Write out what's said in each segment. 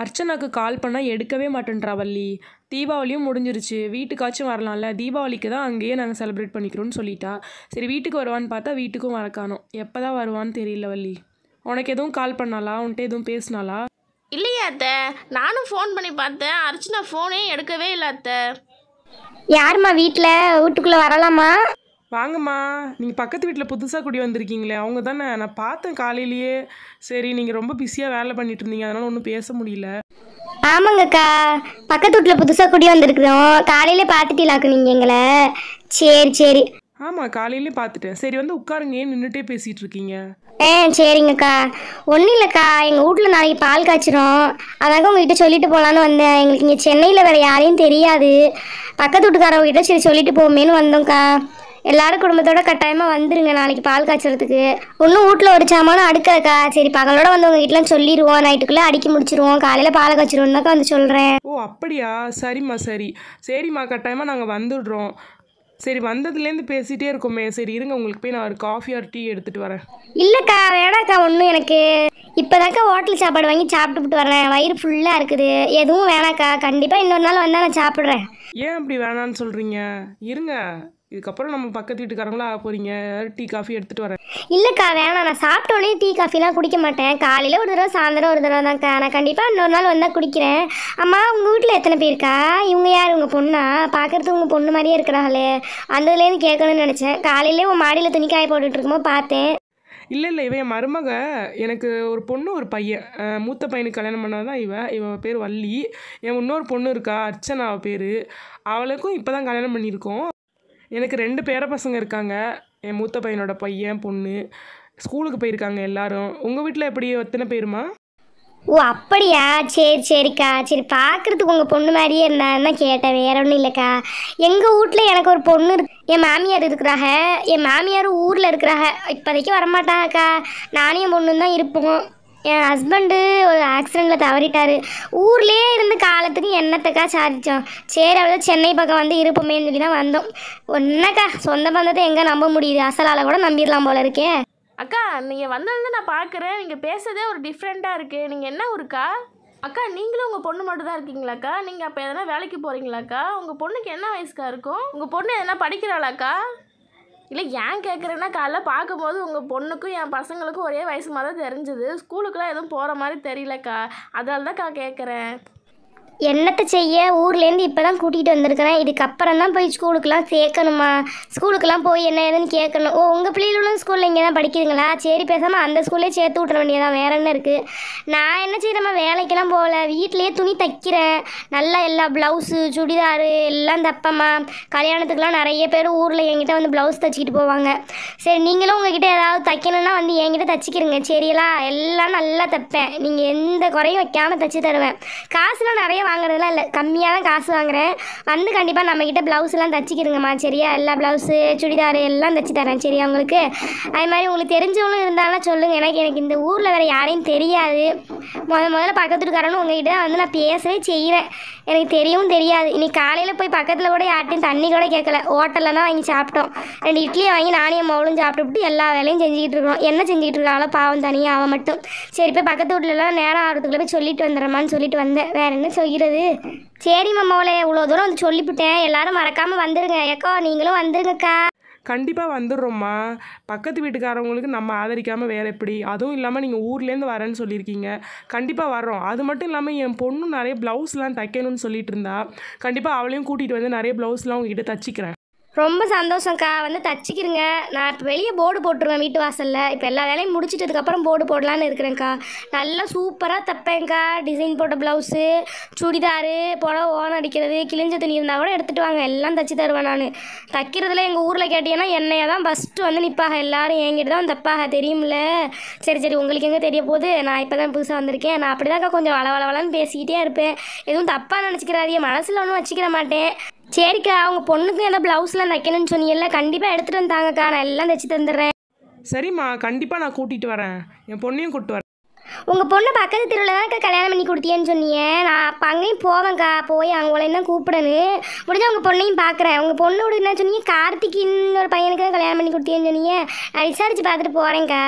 அர்ச்சனாக்கு கால் பண்ணால் எடுக்கவே மாட்டேன்றா வள்ளி தீபாவளியும் முடிஞ்சிருச்சு வீட்டுக்காச்சும் வரலாம்ல தீபாவளிக்கு தான் அங்கேயே நாங்கள் செலிப்ரேட் பண்ணிக்கிறோன்னு சொல்லிட்டா சரி வீட்டுக்கு வருவான்னு பார்த்தா வீட்டுக்கும் வரக்கானோம் எப்போ தான் வருவான்னு தெரியல வள்ளி உனக்கு எதுவும் கால் பண்ணாளா உன்கிட்ட எதுவும் பேசினாளா இல்லையா அத்தை நானும் ஃபோன் பண்ணி பார்த்தேன் அர்ச்சனா ஃபோனே எடுக்கவே இல்லை அத்தை யாருமா வீட்டில் வீட்டுக்குள்ளே வரலாமா வாங்கம்மா நீங்கள் பக்கத்து வீட்டில் புதுசாக குடி வந்திருக்கீங்களே அவங்க தானே நான் பார்த்தேன் காலையிலேயே சரி நீங்கள் ரொம்ப பிஸியாக வேலை பண்ணிட்டு இருந்தீங்க அதனால் ஒன்றும் பேச முடியல ஆமாங்கக்கா பக்கத்து வீட்டில் புதுசாக குடி வந்திருக்கிறோம் காலையிலே பார்த்துட்டீங்களாக்கு நீங்கள் எங்களை சரி சரி ஆமாம் காலையிலேயே பார்த்துட்டேன் சரி வந்து உட்காருங்க ஏன் நின்றுட்டே பேசிகிட்டு இருக்கீங்க ஆ சரிங்கக்கா ஒன்றும் இல்லைக்கா எங்கள் வீட்டில் நாளைக்கு பால் காய்ச்சிரும் அதாங்க உங்ககிட்ட சொல்லிட்டு போகலான்னு வந்தேன் எங்களுக்கு இங்கே சென்னையில் வேறு யாரையும் தெரியாது பக்கத்து வீட்டுக்காரவங்ககிட்ட சரி சொல்லிட்டு போமேன்னு வந்தோம்க்கா எல்லாரும் குடும்பத்தோட கட்டாயமாக வந்துருங்க நாளைக்கு பால் காய்ச்சறதுக்கு ஒன்றும் வீட்டில் ஒரு சாமானும் அடுக்கக்கா சரி பகலோட வந்து வீட்டுல சொல்லிடுவோம் நைட்டுக்குள்ளே அடுக்கி முடிச்சிருவோம் காலையில் பால் காய்ச்சிருவோம்னாக்கா வந்து சொல்கிறேன் ஓ அப்படியா சரிம்மா சரி சரிம்மா கட்டாயமாக நாங்கள் வந்துடுறோம் சரி வந்ததுலேருந்து பேசிகிட்டே இருக்கோமே சரி இருங்க உங்களுக்கு போய் நான் ஒரு காஃபி ஆர் டீ எடுத்துகிட்டு வரேன் இல்லைக்கா வேணாக்கா ஒன்றும் எனக்கு இப்போதாக்கா ஹோட்டல் சாப்பாடு வாங்கி சாப்பிட்டு வரேன் வயிறு ஃபுல்லாக இருக்குது எதுவும் வேணாக்கா கண்டிப்பாக இன்னொரு நாள் வந்தால் நான் சாப்பிட்றேன் ஏன் அப்படி வேணான்னு சொல்கிறீங்க இருங்க இதுக்கப்புறம் நம்ம பக்கத்து வீட்டுக்காரங்களா போகிறீங்க டீ காஃபி எடுத்துகிட்டு வரேன் இல்லைக்கா வேணாம் நான் சாப்பிட்டோன்னே டீ காஃபிலாம் குடிக்க மாட்டேன் காலையில் ஒரு தடவை சாயந்தரம் ஒரு தடவை தான் நான் கண்டிப்பாக இன்னொரு நாள் வந்தா குடிக்கிறேன் அம்மா உங்கள் வீட்டில் எத்தனை பேருக்கா இவங்க யார் உங்க பொண்ணா பாக்குறது உங்கள் பொண்ணு மாதிரியே இருக்கிறாங்களே அந்ததுலேருந்து கேட்கணும்னு நினச்சேன் காலையிலே உன் மாடியில் துணி காய போட்டுட்டு பார்த்தேன் இல்லை இல்லை இவன் மருமக எனக்கு ஒரு பொண்ணு ஒரு பையன் மூத்த பையனுக்கு கல்யாணம் பண்ணால் தான் இவன் இவன் பேர் வள்ளி என் இன்னொரு பொண்ணு இருக்கா அர்ச்சனா அவள் பேர் அவளுக்கும் இப்போ தான் கல்யாணம் பண்ணியிருக்கோம் எனக்கு ரெண்டு பேர பசங்க இருக்காங்க என் மூத்த பையனோட பையன் பொண்ணு ஸ்கூலுக்கு போயிருக்காங்க எல்லாரும் உங்கள் வீட்டில் எப்படி எத்தனை பேருமா ஓ அப்படியா சரி சரிக்கா சரி பார்க்குறதுக்கு உங்கள் பொண்ணு மாதிரியே இருந்தான்னு கேட்டேன் வேற ஒன்றும் இல்லைக்கா எங்கள் வீட்டில் எனக்கு ஒரு பொண்ணு இருக்கு என் மாமியார் இருக்கிறாங்க என் மாமியார் ஊரில் இருக்கிறாங்க இப்போதைக்கு வரமாட்டாங்கக்கா நானும் என் பொண்ணு தான் இருப்போம் என் ஹஸ்பண்டு ஒரு ஆக்சிடெண்ட்டில் தவறிட்டார் ஊர்லேயே இருந்து காலத்துக்கு என்னத்தக்கா சாதித்தோம் சரி அவ்வளோ சென்னை பக்கம் வந்து இருப்போமேன்னு சொல்லி தான் வந்தோம் ஒன்றக்கா சொந்த பந்தத்தை எங்கே நம்ப முடியுது அசலால் கூட நம்பிடலாம் போல இருக்கேன் அக்கா நீங்கள் வந்ததுலேருந்து நான் பார்க்குறேன் நீங்கள் பேசுறதே ஒரு டிஃப்ரெண்ட்டாக இருக்குது நீங்கள் என்ன ஊருக்கா அக்கா நீங்களும் உங்கள் பொண்ணு மட்டும் தான் இருக்கீங்களாக்கா நீங்கள் அப்போ எதனா வேலைக்கு போகிறீங்களாக்கா உங்கள் பொண்ணுக்கு என்ன வயசுக்கா இருக்கும் உங்கள் பொண்ணு எதனா படிக்கிறாளாக்கா இல்லை ஏன் கேட்குறேன்னா காலைல பார்க்கும்போது உங்கள் பொண்ணுக்கும் என் பசங்களுக்கும் ஒரே வயசு மாதிரி தான் தெரிஞ்சுது ஸ்கூலுக்கெலாம் எதுவும் போகிற மாதிரி தெரியலக்கா தான் தான்க்கா கேட்குறேன் என்னத்தை செய்ய ஊர்லேருந்து இப்போ தான் கூட்டிகிட்டு வந்திருக்கிறேன் இதுக்கப்புறம் தான் போய் ஸ்கூலுக்கெலாம் சேர்க்கணுமா ஸ்கூலுக்கெலாம் போய் என்ன ஏதுன்னு கேட்கணும் ஓ உங்கள் பிள்ளைகளும் ஸ்கூலில் இங்கே தான் படிக்கிறீங்களா சரி பேசாமல் அந்த ஸ்கூல்லே சேர்த்து விட்ற வேண்டியதான் வேற என்ன இருக்குது நான் என்ன செய்கிறேம்மா வேலைக்கெல்லாம் போகல வீட்டிலேயே துணி தைக்கிறேன் நல்லா எல்லா ப்ளவுஸு சுடிதாரு எல்லாம் தப்பம்மா கல்யாணத்துக்குலாம் நிறைய பேர் ஊரில் என்கிட்ட வந்து ப்ளவுஸ் தைச்சிக்கிட்டு போவாங்க சரி நீங்களும் உங்ககிட்ட ஏதாவது தைக்கணும்னா வந்து என்கிட்ட தைச்சிக்கிறங்க சரியெல்லாம் எல்லாம் நல்லா தைப்பேன் நீங்கள் எந்த குறையும் வைக்காமல் தைச்சி தருவேன் காசுலாம் நிறைய வாங்குறதுலாம் இல்லை கம்மியாக தான் காசு வாங்குறேன் வந்து கண்டிப்பாக நம்மக்கிட்ட ப்ளவுஸ்லாம் தச்சிக்கிடுங்கம்மா சரியா எல்லா ப்ளவுஸு சுடிதார் எல்லாம் தச்சு தரேன் சரியா உங்களுக்கு அது மாதிரி உங்களுக்கு தெரிஞ்சவங்களும் இருந்தாலும் சொல்லுங்கள் எனக்கு எனக்கு இந்த ஊரில் வேறு யாரையும் தெரியாது முத முதல்ல பக்கத்துக்காரன்னு உங்ககிட்ட தான் வந்து நான் பேசவே செய்கிறேன் எனக்கு தெரியவும் தெரியாது இன்னைக்கு காலையில் போய் பக்கத்தில் கூட யார்ட்டையும் தண்ணி கூட கேட்கல ஹோட்டலில் தான் வாங்கி சாப்பிட்டோம் ரெண்டு இட்லியை வாங்கி நானே மவுளும் சாப்பிட்டு எல்லா வேலையும் செஞ்சுக்கிட்டு இருக்கோம் என்ன செஞ்சுக்கிட்டு இருக்காங்களோ பாவம் தனியாக அவன் மட்டும் சரி போய் பக்கத்து வீட்லலாம் நேரம் ஆகிறதுக்குள்ளே போய் சொல்லிட்டு வந்துடுறமான்னு சொல்லிட்டு வந்தேன் வேறு என்ன சொல்லி செய்கிறது சரி மம்மாவில் இவ்வளோ தூரம் வந்து சொல்லிவிட்டேன் எல்லாரும் மறக்காமல் வந்துடுங்க ஏக்கா நீங்களும் வந்துருங்கக்கா கண்டிப்பாக வந்துடுறோம்மா பக்கத்து வீட்டுக்காரவங்களுக்கு நம்ம ஆதரிக்காமல் வேறு எப்படி அதுவும் இல்லாமல் நீங்கள் ஊர்லேருந்து வரேன்னு சொல்லியிருக்கீங்க கண்டிப்பாக வர்றோம் அது மட்டும் இல்லாமல் என் பொண்ணும் நிறைய ப்ளவுஸ்லாம் தைக்கணும்னு சொல்லிட்டு இருந்தா கண்டிப்பாக அவளையும் கூட்டிகிட்டு வந்து நிறைய ப்ளவுஸ்லாம் உங்ககிட்ட தச்சிக்கிறேன் ரொம்ப சந்தோஷம்க்கா வந்து தச்சுக்கிறங்க நான் இப்போ வெளியே போர்டு போட்டுருவேன் வீட்டு வாசலில் இப்போ எல்லா வேலையும் முடிச்சிட்டதுக்கப்புறம் போர்டு போடலான்னு இருக்கிறேங்க்கா நல்லா சூப்பராக தைப்பேங்க்கா டிசைன் போட்ட ப்ளவுஸு சுடிதாரு புடவை ஓன் அடிக்கிறது கிழிஞ்ச துணி இருந்தால் கூட எடுத்துகிட்டு வாங்க எல்லாம் தச்சு தருவேன் நான் தைக்கிறதுல எங்கள் ஊரில் கேட்டிங்கன்னா என்னையை தான் ஃபஸ்ட்டு வந்து நிற்பாக எல்லோரும் என்கிட்ட தான் தப்பாக தெரியும்ல சரி சரி உங்களுக்கு எங்கே தெரிய போது நான் இப்போ தான் புதுசாக வந்திருக்கேன் நான் அப்படி தான்க்கா கொஞ்சம் வள வளவலன்னு பேசிக்கிட்டே இருப்பேன் எதுவும் தப்பாக நினச்சிக்கிறாதிய மனசில் ஒன்றும் வச்சுக்கிற மாட்டேன் சரிக்கா அவங்க பொண்ணுக்கு ஏதோ ப்ளவுஸ்லாம் தைக்கணும்னு சொன்னீங்கல்ல கண்டிப்பாக எடுத்துகிட்டு வந்தாங்கக்கா நான் எல்லாம் தைச்சி தந்துடுறேன் சரிம்மா கண்டிப்பாக நான் கூட்டிகிட்டு வரேன் என் பொண்ணையும் கூப்பிட்டு வரேன் உங்கள் பொண்ணு பக்கத்து திருவிழா தான்க்கா கல்யாணம் பண்ணி கொடுத்தியேன்னு சொன்னீங்க நான் அப்போ அங்கேயும் போவேன்க்கா போய் அவங்கள என்ன கூப்பிடணு முடிஞ்ச உங்கள் பொண்ணையும் பார்க்குறேன் உங்கள் பொண்ணு என்ன சொன்னீங்க கார்த்திகின்னு ஒரு பையனுக்கு தான் கல்யாணம் பண்ணி கொடுத்தியேன்னு சொன்னீங்க நான் விசாரித்து பார்த்துட்டு போகிறேன்க்கா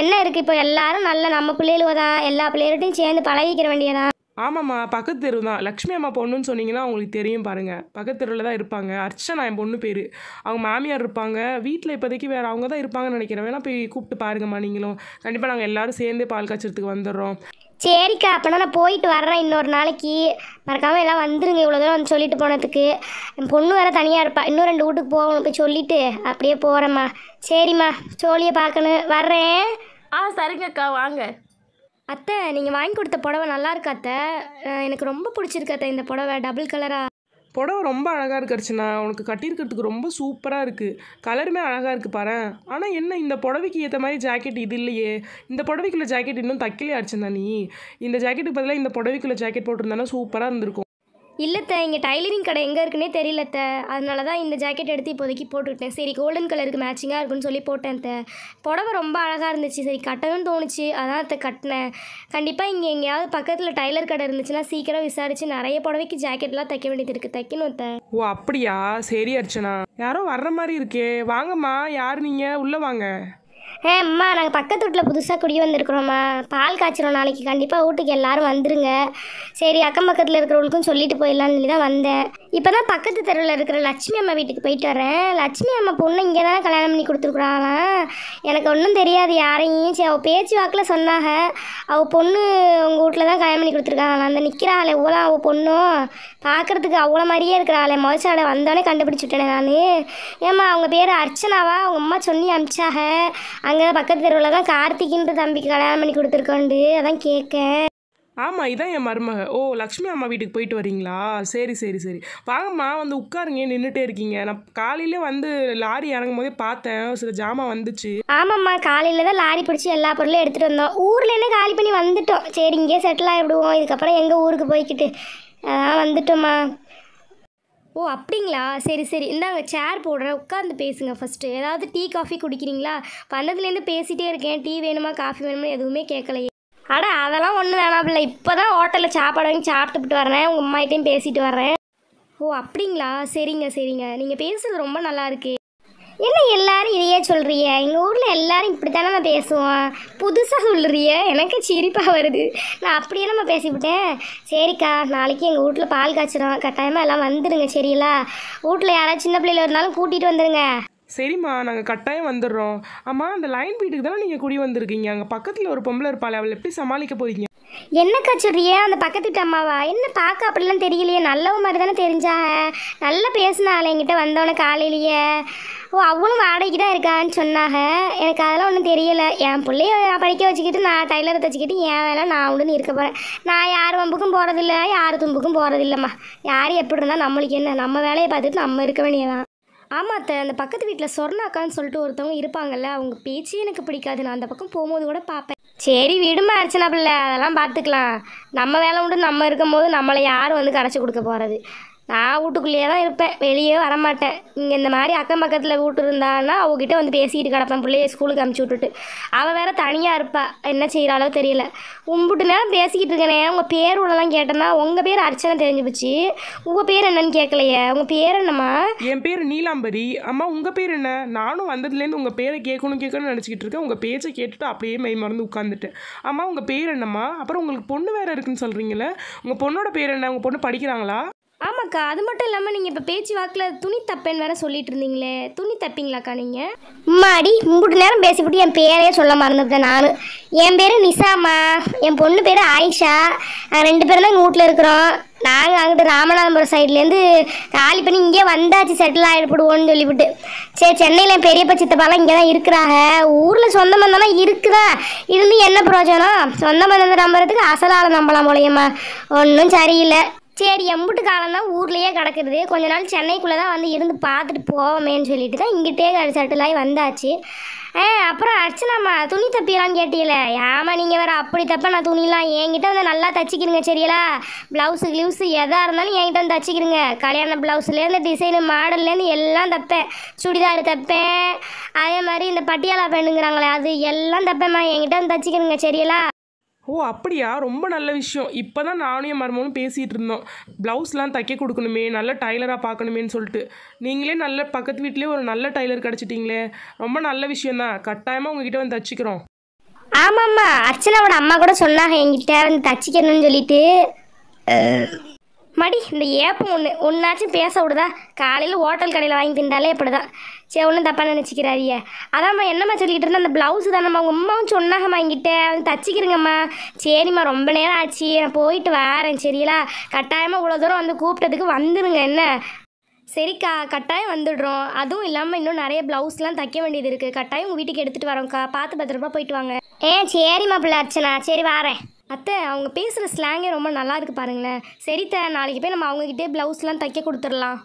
என்ன இருக்குது இப்போ எல்லாரும் நல்ல நம்ம பிள்ளைகளுவ தான் எல்லா பிள்ளைகள்ட்டையும் சேர்ந்து பழகிக்கிற வேண்டியதான் ஆமாம்மா பக்கத்து தெரு தான் லக்ஷ்மி அம்மா பொண்ணுன்னு சொன்னீங்கன்னா அவங்களுக்கு தெரியும் பாருங்கள் பக்கத்து தெருவில் தான் இருப்பாங்க அர்ச்சனா என் பொண்ணு பேர் அவங்க மாமியார் இருப்பாங்க வீட்டில் இப்போதைக்கு வேறு அவங்க தான் இருப்பாங்கன்னு நினைக்கிறேன் வேணா போய் கூப்பிட்டு பாருங்கம்மா நீங்களும் கண்டிப்பாக நாங்கள் எல்லோரும் சேர்ந்து பால் காய்ச்சறதுக்கு வந்துடுறோம் சரிக்கா அப்போனா நான் போயிட்டு வர்றேன் இன்னொரு நாளைக்கு மறக்காமல் எல்லாம் வந்துருங்க இவ்வளோ தூரம் வந்து சொல்லிட்டு போனதுக்கு என் பொண்ணு வேறு தனியாக இருப்பா இன்னும் ரெண்டு வீட்டுக்கு போகணும் போய் சொல்லிவிட்டு அப்படியே போகிறேம்மா சரிம்மா சோழியை பார்க்கணும் வர்றேன் ஆ சரிங்கக்கா வாங்க அத்தை நீங்கள் வாங்கி கொடுத்த புடவை நல்லா இருக்கா அத்தை எனக்கு ரொம்ப பிடிச்சிருக்கு அத்தை இந்த புடவை டபுள் கலராக புடவை ரொம்ப அழகாக இருக்கு அர்ச்சனா உனக்கு கட்டியிருக்கிறதுக்கு ரொம்ப சூப்பராக இருக்குது கலருமே அழகாக இருக்குது பாரு ஆனால் என்ன இந்த புடவைக்கு ஏற்ற மாதிரி ஜாக்கெட் இது இல்லையே இந்த புடவைக்குள்ள ஜாக்கெட் இன்னும் தைக்கலையே அர்ச்சனா நீ இந்த ஜாக்கெட்டுக்கு பதிலாக இந்த புடவைக்குள்ள ஜாக்கெட் போட்டிருந்தானா சூப்பராக இருந்திருக்கும் இல்லைத்த இங்கே டைலரிங் கடை எங்கே இருக்குன்னே தெரியலத்த அதனால தான் இந்த ஜாக்கெட் எடுத்து இப்போதைக்கு போட்டுக்கிட்டேன் சரி கோல்டன் கலருக்கு மேட்சிங்காக இருக்குன்னு சொல்லி போட்டேன் த புடவை ரொம்ப அழகாக இருந்துச்சு சரி கட்டணும்னு தோணுச்சு அதான் அத்தை கட்டினேன் கண்டிப்பாக இங்கே எங்கேயாவது பக்கத்தில் டைலர் கடை இருந்துச்சுன்னா சீக்கிரம் விசாரித்து நிறைய புடவைக்கு ஜாக்கெட்லாம் தைக்க வேண்டியது இருக்குது தைக்கணும் த ஓ அப்படியா சரி அர்ச்சனா யாரோ வர்ற மாதிரி இருக்கே வாங்கம்மா யார் நீங்கள் உள்ளே வாங்க ஏ அம்மா நாங்கள் பக்கத்து வீட்டில் புதுசாக குடி வந்திருக்கிறோம்மா பால் காய்ச்சிரும் நாளைக்கு கண்டிப்பாக வீட்டுக்கு எல்லோரும் வந்துருங்க சரி அக்கம் பக்கத்தில் இருக்கிறவங்களுக்கும் சொல்லிட்டு போயிடலாம்னு சொல்லி தான் வந்தேன் இப்போ தான் பக்கத்து தெருவில் இருக்கிற லட்சுமி அம்மா வீட்டுக்கு போயிட்டு வரேன் லட்சுமி அம்மா பொண்ணு இங்கே தான் கல்யாணம் பண்ணி கொடுத்துருக்குறாங்களா எனக்கு ஒன்றும் தெரியாது யாரையும் சரி அவள் பேச்சு வாக்கில் சொன்னாங்க அவள் பொண்ணு உங்கள் வீட்டில் தான் கல்யாணம் பண்ணி கொடுத்துருக்காங்களா அந்த நிற்கிறாளே எவ்வளோ அவள் பொண்ணும் பார்க்குறதுக்கு அவ்வளோ மாதிரியே இருக்கிறாளே முளைச்சாடை வந்தோடனே கண்டுபிடிச்சி விட்டேன் நான் ஏம்மா அவங்க பேர் அர்ச்சனாவா அவங்க அம்மா சொல்லி அமிச்சாக அங்கே பக்கத்து தெருவில் தான் கார்த்திகின்ற தம்பிக்கு கல்யாணம் பண்ணி கொடுத்துருக்கோண்டு அதான் கேட்கேன் ஆமாம் இதான் என் மருமக ஓ லக்ஷ்மி அம்மா வீட்டுக்கு போயிட்டு வரீங்களா சரி சரி சரி வாங்கம்மா வந்து உட்காருங்க நின்றுட்டே இருக்கீங்க நான் காலையில வந்து லாரி இறங்கும் போதே பார்த்தேன் சில ஜாமான் வந்துச்சு ஆமாம்மா காலையில தான் லாரி பிடிச்சி எல்லா பொருளும் எடுத்துகிட்டு வந்தோம் ஊர்லேருந்து காலி பண்ணி வந்துட்டோம் சரி இங்கே செட்டில் ஆகிவிடுவோம் இதுக்கப்புறம் எங்கள் ஊருக்கு போய்கிட்டு வந்துட்டோம்மா ஓ அப்படிங்களா சரி சரி இந்தாங்க சேர் போடுறேன் உட்காந்து பேசுங்க ஃபஸ்ட்டு ஏதாவது டீ காஃபி குடிக்கிறீங்களா வந்ததுலேருந்து பேசிகிட்டே இருக்கேன் டீ வேணுமா காஃபி வேணுமா எதுவுமே கேட்கலையே அடா அதெல்லாம் ஒன்றும் இல்லை இப்போ தான் ஹோட்டலில் சாப்பாடு வாங்கி சாப்பிட்டுட்டு வரேன் உங்கள் அம்மாயிட்டையும் பேசிட்டு வரேன் ஓ அப்படிங்களா சரிங்க சரிங்க நீங்கள் பேசுகிறது ரொம்ப நல்லா இருக்கு என்ன எல்லாரும் இதையே சொல்கிறிய எங்கள் ஊரில் எல்லாரும் இப்படி தானே நம்ம பேசுவோம் புதுசாக சொல்கிறிய எனக்கு சிரிப்பாக வருது நான் அப்படியே நம்ம பேசிவிட்டேன் சரிக்கா நாளைக்கு எங்கள் வீட்டில் பால் காய்ச்சிடும் கட்டாயமாக எல்லாம் வந்துடுங்க சரிங்களா வீட்டில் யாராவது சின்ன பிள்ளைல இருந்தாலும் கூட்டிகிட்டு வந்துடுங்க சரிம்மா நாங்கள் கட்டாயம் வந்துடுறோம் அம்மா அந்த லைன் வீட்டுக்கு தானே நீங்கள் குடி வந்திருக்கீங்க அங்கே பக்கத்தில் ஒரு பொம்பளை இருப்பாள் அவளை எப்படி சமாளிக்க போகிறீங்க என்னக்கா சொல்றியே அந்த பக்கத்து வீட்டு அம்மாவா என்ன பார்க்க அப்படிலாம் தெரியலையே நல்லவ மாதிரி தானே தெரிஞ்சாங்க நல்லா பேசினாள் என்கிட்ட வந்தவன காலையிலேயே ஓ அவளும் வாடகைக்கு தான் இருக்கான்னு சொன்னாங்க எனக்கு அதெல்லாம் ஒன்றும் தெரியலை என் பிள்ளைய நான் படிக்க வச்சுக்கிட்டு நான் டைலரை தச்சுக்கிட்டு என் வேலை நான் உண்டுன்னு இருக்க போகிறேன் நான் யார் வம்புக்கும் போகிறதில்ல யார் தும்புக்கும் போகிறதில்லம்மா யார் எப்படி இருந்தால் நம்மளுக்கு என்ன நம்ம வேலையை பார்த்துட்டு நம்ம இருக்க வேண்டியதான் ஆமாம் அத்தை அந்த பக்கத்து வீட்டில் சொர்ணாக்கான்னு சொல்லிட்டு ஒருத்தவங்க இருப்பாங்கல்ல அவங்க பேச்சு எனக்கு பிடிக்காது நான் அந்த பக்கம் போகும்போது கூட பார்ப்பேன் சரி விடுமா அர்ச்சனா பிள்ளை அதெல்லாம் பார்த்துக்கலாம் நம்ம வேலை உண்டு நம்ம இருக்கும்போது நம்மளை யாரும் வந்து கரைச்சி கொடுக்க போகிறது நான் வீட்டுக்குள்ளேயே தான் இருப்பேன் வெளியே வரமாட்டேன் இங்கே இந்த மாதிரி அக்கம் பக்கத்தில் வீட்டு இருந்தான்னா அவகிட்ட வந்து பேசிக்கிட்டு கிடப்பேன் பிள்ளைய ஸ்கூலுக்கு அனுப்பிச்சி விட்டுட்டு அவள் வேற தனியாக இருப்பா என்ன செய்கிறாளோ தெரியல உம்பிட்டு நேரம் பேசிக்கிட்டு இருக்கேனே உங்கள் பேர் உள்ளலாம் கேட்டேன்னா உங்கள் பேர் அர்ச்சனை தெரிஞ்சு போச்சு உங்கள் பேர் என்னன்னு கேட்கலையே உங்கள் பேர் என்னம்மா என் பேர் நீலாம்பரி அம்மா உங்கள் பேர் என்ன நானும் வந்ததுலேருந்து உங்கள் பேரை கேட்கணும் கேட்கணும்னு நினச்சிக்கிட்டு இருக்கேன் உங்கள் பேச்சை கேட்டுட்டு அப்படியே மை மறந்து உட்காந்துட்டேன் அம்மா உங்கள் பேர் என்னம்மா அப்புறம் உங்களுக்கு பொண்ணு வேறு இருக்குன்னு சொல்கிறீங்களே உங்கள் பொண்ணோட பேர் என்ன உங்கள் பொண்ணு படிக்கிறாங்களா ஆமாக்கா அது மட்டும் இல்லாமல் நீங்கள் இப்போ பேச்சு வாக்கில் துணி தப்பேன்னு வேற சொல்லிட்டு இருந்தீங்களே துணி தப்பிங்களாக்கா நீங்கள் அம்மாடி மும்பிட்டு நேரம் பேசிவிட்டு என் பேரே சொல்ல மறந்துட்டேன் நான் என் பேர் நிசாமா என் பொண்ணு பேர் ஆயிஷா நாங்கள் ரெண்டு பேரும் தான் எங்கள் வீட்டில் இருக்கிறோம் நாங்கள் அங்கிட்டு ராமநாதபுரம் சைட்லேருந்து காலி பண்ணி இங்கே வந்தாச்சு செட்டில் ஆகிடப்படுவோன்னு சொல்லிவிட்டு சரி சென்னையில் பெரியப்ப சித்தப்பாலாம் இங்கே தான் இருக்கிறாங்க ஊரில் சொந்த பந்தம்லாம் இருக்குதா இருந்து என்ன பிரயோஜனம் சொந்த பந்தம் நம்புறதுக்கு அசலால் நம்பலாம் போலையம்மா ஒன்றும் சரியில்லை சரி எம்புட்டு காலம் தான் ஊர்லேயே கிடக்கிறது கொஞ்ச நாள் சென்னைக்குள்ளே தான் வந்து இருந்து பார்த்துட்டு போவோமேன்னு சொல்லிட்டு தான் இங்கிட்டே செட்டில் ஆகி வந்தாச்சு ஆ அப்புறம் அர்ச்சனாம்மா துணி தப்பிலான்னு கேட்டீங்கள ஆமா நீங்கள் வேறு அப்படி தப்ப நான் துணிலாம் என்கிட்ட வந்து நல்லா தச்சிக்கிறங்க சரியலா ப்ளவுஸு கிளவுஸு எதாக இருந்தாலும் என்கிட்ட வந்து தச்சிக்கிறங்க கல்யாண ப்ளவுஸ்லேருந்து டிசைனு மாடல்லேருந்து எல்லாம் தப்பேன் சுடிதார் தப்பேன் அதே மாதிரி இந்த பட்டியாலா பெண்ணுங்கிறாங்களே அது எல்லாம் தப்பேம்மா என்கிட்ட வந்து தச்சிக்கிறங்க சரியலா ஓ அப்படியா ரொம்ப நல்ல விஷயம் இப்போ தான் நானும் என் மருமனும் பேசிகிட்டு இருந்தோம் ப்ளவுஸ்லாம் தைக்க கொடுக்கணுமே நல்ல டைலராக பார்க்கணுமேன்னு சொல்லிட்டு நீங்களே நல்ல பக்கத்து வீட்டிலே ஒரு நல்ல டைலர் கிடச்சிட்டிங்களே ரொம்ப நல்ல விஷயந்தான் கட்டாயமாக உங்ககிட்ட வந்து தச்சுக்கிறோம் ஆமாம்மா அர்ச்சனாவோட அம்மா கூட சொன்னாங்க என்கிட்ட வந்து தச்சிக்கணும்னு சொல்லிட்டு மடி இந்த ஏப்பம் ஒன்று ஒன்றாச்சும் பேச விடுதா காலையில் ஹோட்டல் கடையில் வாங்கி தின்றாலே இப்படி தான் சரி ஒன்றும் தப்பாக நினச்சிக்கிறாரிய அதான்மா என்னம்மா சொல்லிக்கிட்டு இருந்தேன் அந்த ப்ளவுஸு தானம்மா உங்கள் அம்மாவும் சொன்னாங்கம்மா வாங்கிட்டேன் தச்சிக்கிறேங்கம்மா சரிம்மா ரொம்ப நேரம் ஆச்சு நான் போயிட்டு வரேன் சரிங்களா கட்டாயமாக இவ்வளோ தூரம் வந்து கூப்பிட்டதுக்கு வந்துடுங்க என்ன சரிக்கா கட்டாயம் வந்துடுறோம் அதுவும் இல்லாமல் இன்னும் நிறைய ப்ளவுஸ்லாம் தைக்க வேண்டியது இருக்குது கட்டாயம் உங்கள் வீட்டுக்கு எடுத்துகிட்டு வரோம்க்கா பார்த்து பத்திரமா போயிட்டு வாங்க ஏன் சரிம்மா பிள்ளை அர்ச்சனா சரி வரேன் அத்தை அவங்க பேசுகிற ஸ்லாங்கே ரொம்ப நல்லா இருக்குது பாருங்களேன் சரித்த நாளைக்கு போய் நம்ம அவங்கக்கிட்டே ப்ளவுஸ்லாம் தைக்க கொடுத்துடலாம்